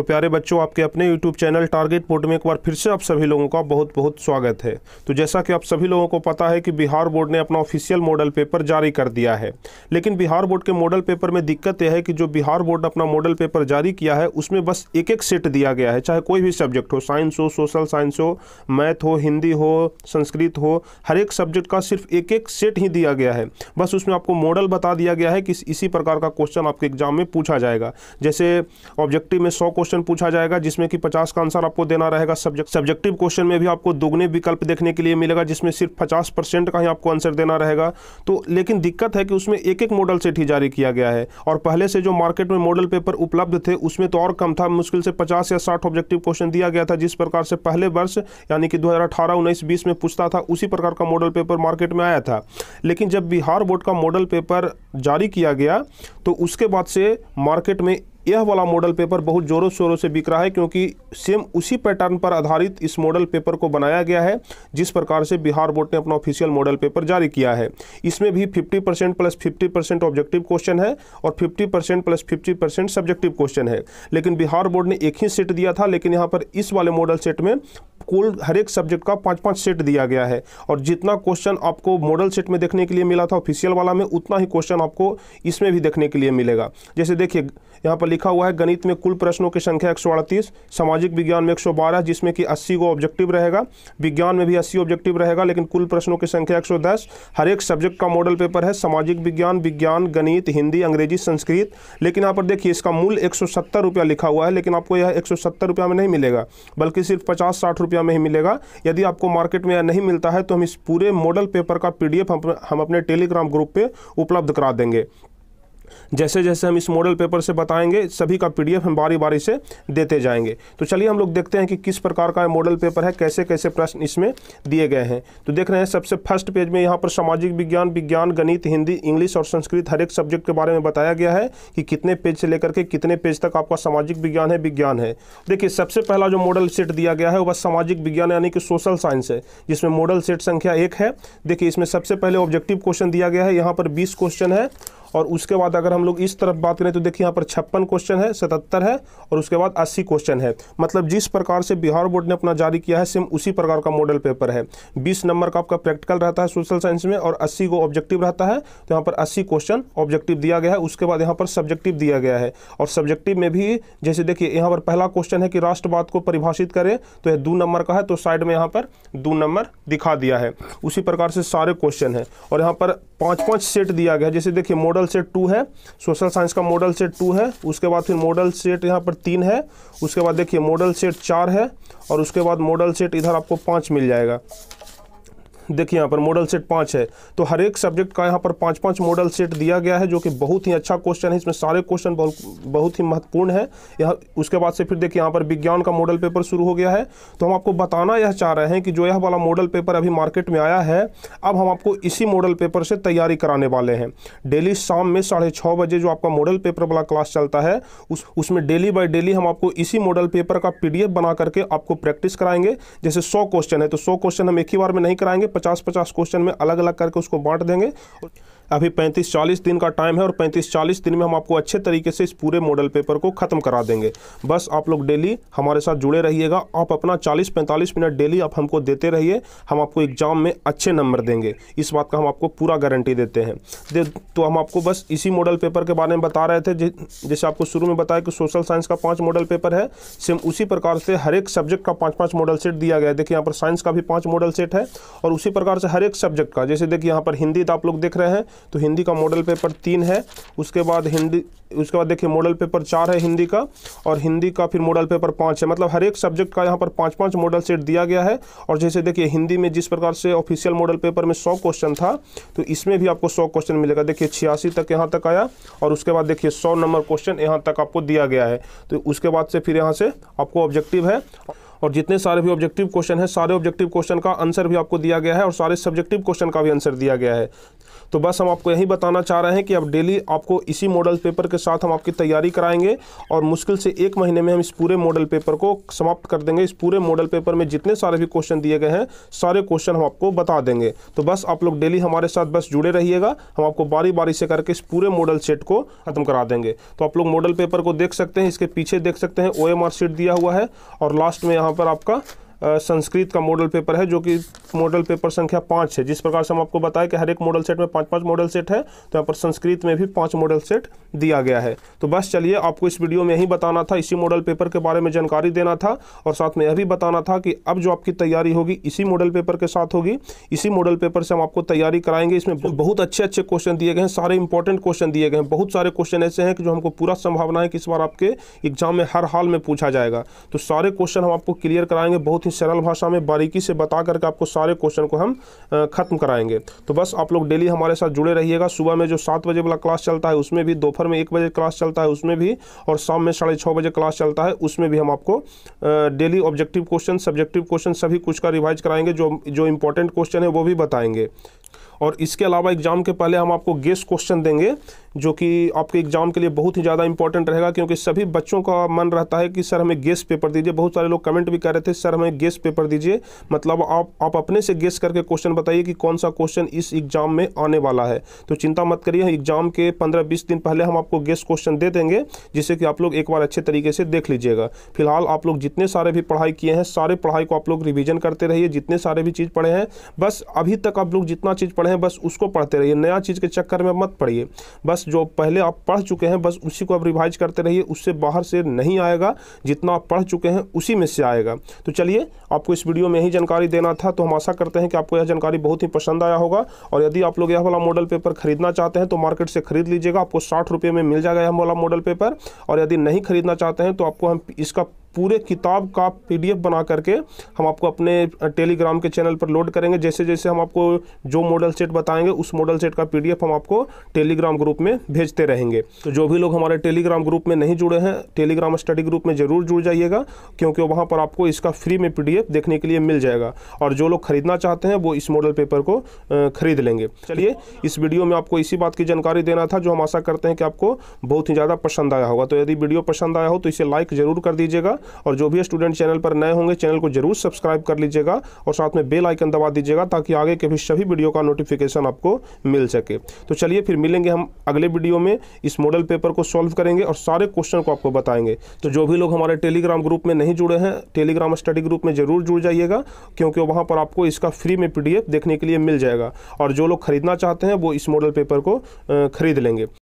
तो प्यारे बच्चों आपके अपने YouTube चैनल टारगेट बोर्ड में एक बार फिर से आप सभी लोगों का बहुत बहुत स्वागत है तो जैसा कि आप सभी लोगों को पता है कि बिहार बोर्ड ने अपना ऑफिशियल मॉडल पेपर जारी कर दिया है लेकिन बिहार बोर्ड के मॉडल पेपर में दिक्कत यह है कि जो बिहार बोर्ड अपना मॉडल पेपर जारी किया है उसमें बस एक एक सेट दिया गया है चाहे कोई भी सब्जेक्ट हो साइंस हो सोशल साइंस हो मैथ हो हिंदी हो संस्कृत हो हर एक सब्जेक्ट का सिर्फ एक एक सेट ही दिया गया है बस उसमें आपको मॉडल बता दिया गया है कि इसी प्रकार का क्वेश्चन आपके एग्जाम में पूछा जाएगा जैसे ऑब्जेक्टिव में सौ क्वेश्चन पूछा जाएगा जिसमें कि पचास का आंसर आपको देना रहेगा सब्जेक्ट सब्जेक्टिव क्वेश्चन में भी आपको दोगुने विकल्प देखने के लिए मिलेगा जिसमें सिर्फ पचास परसेंट का ही आपको आंसर देना रहेगा तो लेकिन दिक्कत है कि उसमें एक एक मॉडल सेट ही जारी किया गया है और पहले से जो मार्केट में मॉडल पेपर उपलब्ध थे उसमें तो और कम था मुश्किल से पचास या साठ ऑब्जेक्टिव क्वेश्चन दिया गया था जिस प्रकार से पहले वर्ष यानी कि दो हज़ार अठारह में पूछता था उसी प्रकार का मॉडल पेपर मार्केट में आया था लेकिन जब बिहार बोर्ड का मॉडल पेपर जारी किया गया तो उसके बाद से मार्केट में यह वाला मॉडल पेपर बहुत ज़ोरों शोरों से बिक रहा है क्योंकि सेम उसी पैटर्न पर आधारित इस मॉडल पेपर को बनाया गया है जिस प्रकार से बिहार बोर्ड ने अपना ऑफिशियल मॉडल पेपर जारी किया है इसमें भी 50 percent plus fifty percent objective question है और 50 percent plus fifty percent subjective question है लेकिन बिहार बोर्ड ने एक ही सेट दिया था लेकिन यहाँ पर इस वाले मॉडल सेट में कुल हर एक सब्जेक्ट का पाँच पाँच सेट दिया गया है और जितना क्वेश्चन आपको मॉडल सेट में देखने के लिए मिला था ऑफिशियल वाला में उतना ही क्वेश्चन आपको इसमें भी देखने के लिए मिलेगा जैसे देखिए यहाँ पर लिखा हुआ है गणित में कुल प्रश्नों की संख्या एक सामाजिक विज्ञान में एक जिसमें कि अस्सी को ऑब्जेक्टिव रहेगा विज्ञान में भी अस्सी ऑब्जेक्टिव रहेगा लेकिन कुल प्रश्नों की संख्या एक हर एक सब्जेक्ट का मॉडल पेपर है सामाजिक विज्ञान विज्ञान गणित हिंदी अंग्रेजी संस्कृत लेकिन यहाँ पर देखिए इसका मूल एक सौ लिखा हुआ है लेकिन आपको यह एक सौ में नहीं मिलेगा बल्कि सिर्फ पचास साठ रुपया रुपया में ही मिलेगा यदि आपको मार्केट में नहीं मिलता है तो हम इस पूरे मॉडल पेपर का पीडीएफ हम हम अपने टेलीग्राम ग्रुप पे उपलब्ध करा देंगे जैसे जैसे हम इस मॉडल पेपर से बताएंगे सभी का पीडीएफ हम बारी बारी से देते जाएंगे तो चलिए हम लोग देखते हैं कि किस प्रकार का मॉडल पेपर है कैसे कैसे प्रश्न इसमें दिए गए हैं तो देख रहे हैं सबसे फर्स्ट पेज में यहाँ पर सामाजिक विज्ञान विज्ञान गणित हिंदी इंग्लिश और संस्कृत हर एक सब्जेक्ट के बारे में बताया गया है कि कितने पेज से लेकर के कितने पेज तक आपका सामाजिक विज्ञान है विज्ञान है देखिए सबसे पहला जो मॉडल सेट दिया गया है वह सामाजिक विज्ञान यानी कि सोशल साइंस है जिसमें मॉडल सेट संख्या एक है देखिए इसमें सबसे पहले ऑब्जेक्टिव क्वेश्चन दिया गया है यहाँ पर बीस क्वेश्चन है और उसके बाद अगर हम लोग इस तरफ बात करें तो देखिए यहाँ पर छप्पन क्वेश्चन है सतहत्तर है और उसके बाद अस्सी क्वेश्चन है मतलब जिस प्रकार से बिहार बोर्ड ने अपना जारी किया है सेम उसी प्रकार का मॉडल पेपर है बीस नंबर का आपका प्रैक्टिकल रहता है सोशल साइंस में और अस्सी को ऑब्जेक्टिव रहता है तो यहाँ पर अस्सी क्वेश्चन ऑब्जेक्टिव दिया गया है उसके बाद यहाँ पर सब्जेक्टिव दिया गया है और सब्जेक्टिव में भी जैसे देखिए यहाँ पर पहला क्वेश्चन है कि राष्ट्रवाद को परिभाषित करें तो यह दो नंबर का है तो साइड में यहाँ पर दो नंबर दिखा दिया है उसी प्रकार से सारे क्वेश्चन है और यहाँ पर पाँच पाँच सेट दिया गया है जैसे देखिए मॉडल मॉडल सेट टू है सोशल साइंस का मॉडल सेट टू है उसके बाद फिर मॉडल सेट यहाँ पर तीन है उसके बाद देखिए मॉडल सेट चार है और उसके बाद मॉडल सेट इधर आपको पाँच मिल जाएगा देखिए यहाँ पर मॉडल सेट पाँच है तो हर एक सब्जेक्ट का यहाँ पर पाँच पाँच मॉडल सेट दिया गया है जो कि बहुत ही अच्छा क्वेश्चन है इसमें सारे क्वेश्चन बहुत बहुत ही महत्वपूर्ण है यहाँ उसके बाद से फिर देखिए यहाँ पर विज्ञान का मॉडल पेपर शुरू हो गया है तो हम आपको बताना यह चाह रहे हैं कि जो यह वाला मॉडल पेपर अभी मार्केट में आया है अब हम आपको इसी मॉडल पेपर से तैयारी कराने वाले हैं डेली शाम में साढ़े छः बजे जो आपका मॉडल पेपर वाला क्लास चलता है उस उसमें डेली बाय डेली हम आपको इसी मॉडल पेपर का पीडीएफ बना करके आपको प्रैक्टिस कराएंगे जैसे सौ क्वेश्चन है तो सौ क्वेश्चन हम एक ही बार में नहीं कराएंगे पचास पचास क्वेश्चन में अलग अलग करके उसको बांट देंगे अभी 35-40 दिन का टाइम है और 35-40 दिन में हम आपको अच्छे तरीके से इस पूरे मॉडल पेपर को ख़त्म करा देंगे बस आप लोग डेली हमारे साथ जुड़े रहिएगा आप अपना 40-45 मिनट डेली आप हमको देते रहिए हम आपको एग्ज़ाम में अच्छे नंबर देंगे इस बात का हम आपको पूरा गारंटी देते हैं दे, तो हम आपको बस इसी मॉडल पेपर के बारे में बता रहे थे जैसे आपको शुरू में बताया कि सोशल साइंस का पाँच मॉडल पेपर है सेम उसी प्रकार से हर एक सब्जेक्ट का पाँच पाँच मॉडल सेट दिया गया है देखिए यहाँ पर साइंस का भी पाँच मॉडल सेट है और उसी प्रकार से हर एक सब्जेक्ट का जैसे देखिए यहाँ पर हिंदी तो आप लोग देख रहे हैं तो हिंदी का मॉडल पेपर तीन है उसके बाद हिंदी उसके बाद देखिए मॉडल पेपर चार है हिंदी का और हिंदी का फिर मॉडल पेपर पाँच है मतलब हर एक सब्जेक्ट का यहाँ पर पाँच पाँच मॉडल सेट दिया गया है और जैसे देखिए हिंदी में जिस प्रकार से ऑफिशियल मॉडल पेपर में सौ क्वेश्चन था तो इसमें भी आपको सौ क्वेश्चन मिलेगा देखिए छियासी तक यहाँ तक आया और उसके बाद देखिए सौ नंबर क्वेश्चन यहाँ तक आपको दिया गया है तो उसके बाद से फिर यहाँ से आपको ऑब्जेक्टिव है और जितने सारे भी ऑब्जेक्टिव क्वेश्चन है सारे ऑब्जेक्टिव क्वेश्चन का आंसर भी आपको दिया गया है और सारे सब्जेक्टिव क्वेश्चन का भी आंसर दिया गया है तो बस हम आपको यही बताना चाह रहे हैं कि अब डेली आपको इसी मॉडल पेपर के साथ हम आपकी तैयारी कराएंगे और मुश्किल से एक महीने में हम इस पूरे मॉडल पेपर को समाप्त कर देंगे इस पूरे मॉडल पेपर में जितने सारे भी क्वेश्चन दिए गए हैं सारे क्वेश्चन हम आपको बता देंगे तो बस आप लोग डेली हमारे साथ बस जुड़े रहिएगा हम आपको बारी बारी से करके इस पूरे मॉडल सेट को ख़त्म करा देंगे तो आप लोग मॉडल पेपर को देख सकते हैं इसके पीछे देख सकते हैं ओ एम आर दिया हुआ है और लास्ट में यहाँ पर आपका संस्कृत का मॉडल पेपर है जो कि मॉडल पेपर संख्या पाँच है जिस प्रकार से हम आपको बताया कि हर एक मॉडल सेट में पाँच पाँच मॉडल सेट है तो यहाँ पर संस्कृत में भी पाँच मॉडल सेट दिया गया है तो बस चलिए आपको इस वीडियो में यही बताना था इसी मॉडल पेपर के बारे में जानकारी देना था और साथ में यह भी बताना था कि अब जो आपकी तैयारी होगी इसी मॉडल पेपर के साथ होगी इसी मॉडल पेपर से हम आपको तैयारी कराएंगे इसमें बहुत अच्छे अच्छे क्वेश्चन दिए गए हैं सारे इंपॉर्टेंट क्वेश्चन दिए गए हैं बहुत सारे क्वेश्चन ऐसे हैं कि जो हमको पूरा संभावना है कि इस बार आपके एग्जाम में हर हाल में पूछा जाएगा तो सारे क्वेश्चन हम आपको क्लियर कराएंगे बहुत ही लेकिन सरल भाषा में बारीकी से बता करके आपको सारे क्वेश्चन को हम ख़त्म कराएंगे तो बस आप लोग डेली हमारे साथ जुड़े रहिएगा सुबह में जो सात बजे वाला क्लास चलता है उसमें भी दोपहर में एक बजे क्लास चलता है उसमें भी और शाम में साढ़े छः बजे क्लास चलता है उसमें भी हम आपको daily objective question subjective question सभी कुछ का रिवाइज कराएंगे जो जो इंपॉर्टेंट क्वेश्चन है वो भी बताएंगे और इसके अलावा एग्ज़ाम के पहले हम आपको गेस्ट क्वेश्चन देंगे जो कि आपके एग्ज़ाम के लिए बहुत ही ज़्यादा इंपॉर्टेंट रहेगा क्योंकि सभी बच्चों का मन रहता है कि सर हमें गेस्ट पेपर दीजिए बहुत सारे लोग कमेंट भी कर रहे थे सर हमें गेस्ट पेपर दीजिए मतलब आप आप अपने से गेस्ट करके क्वेश्चन बताइए कि कौन सा क्वेश्चन इस एग्ज़ाम में आने वाला है तो चिंता मत करिए एग्ज़ाम के पंद्रह बीस दिन पहले हम आपको गेस्ट क्वेश्चन दे देंगे जिससे कि आप लोग एक बार अच्छे तरीके से देख लीजिएगा फिलहाल आप लोग जितने सारे भी पढ़ाई किए हैं सारे पढ़ाई को आप लोग रिविज़न करते रहिए जितने सारे भी चीज़ पढ़े हैं बस अभी तक आप लोग जितना चीज़ पढ़े हैं बस उसको पढ़ते रहिए नया चीज़ के चक्कर में मत पढ़िए बस जो पहले आप पढ़ चुके हैं बस उसी को आप रिवाइज करते रहिए उससे बाहर से नहीं आएगा जितना आप पढ़ चुके हैं उसी में से आएगा तो चलिए आपको इस वीडियो में ही जानकारी देना था तो हम आशा करते हैं कि आपको यह जानकारी बहुत ही पसंद आया होगा और यदि आप लोग यह वाला मॉडल पेपर खरीदना चाहते हैं तो मार्केट से खरीद लीजिएगा आपको साठ में मिल जाएगा यह वाला मॉडल पेपर और यदि नहीं खरीदना चाहते हैं तो आपको हम इसका पूरे किताब का पीडीएफ बना करके हम आपको अपने टेलीग्राम के चैनल पर लोड करेंगे जैसे जैसे हम आपको जो मॉडल सेट बताएंगे उस मॉडल सेट का पीडीएफ हम आपको टेलीग्राम ग्रुप में भेजते रहेंगे तो जो भी लोग हमारे टेलीग्राम ग्रुप में नहीं जुड़े हैं टेलीग्राम स्टडी ग्रुप में ज़रूर जुड़ जाइएगा क्योंकि वहाँ पर आपको इसका फ्री में पी देखने के लिए मिल जाएगा और जो लोग खरीदना चाहते हैं वो इस मॉडल पेपर को खरीद लेंगे चलिए इस वीडियो में आपको इसी बात की जानकारी देना था जो हम आशा करते हैं कि आपको बहुत ही ज़्यादा पसंद आया होगा तो यदि वीडियो पसंद आया हो तो इसे लाइक ज़रूर कर दीजिएगा और जो भी स्टूडेंट चैनल पर नए होंगे चैनल को जरूर सब्सक्राइब कर लीजिएगा और साथ में बेल आइकन दबा दीजिएगा ताकि आगे के भी सभी वीडियो का नोटिफिकेशन आपको मिल सके तो चलिए फिर मिलेंगे हम अगले वीडियो में इस मॉडल पेपर को सॉल्व करेंगे और सारे क्वेश्चन को आपको बताएंगे तो जो भी लोग हमारे टेलीग्राम ग्रुप में नहीं जुड़े हैं टेलीग्राम स्टडी ग्रुप में जरूर जुड़ जाइएगा क्योंकि वहाँ पर आपको इसका फ्री में पी देखने के लिए मिल जाएगा और जो लोग खरीदना चाहते हैं वो इस मॉडल पेपर को खरीद लेंगे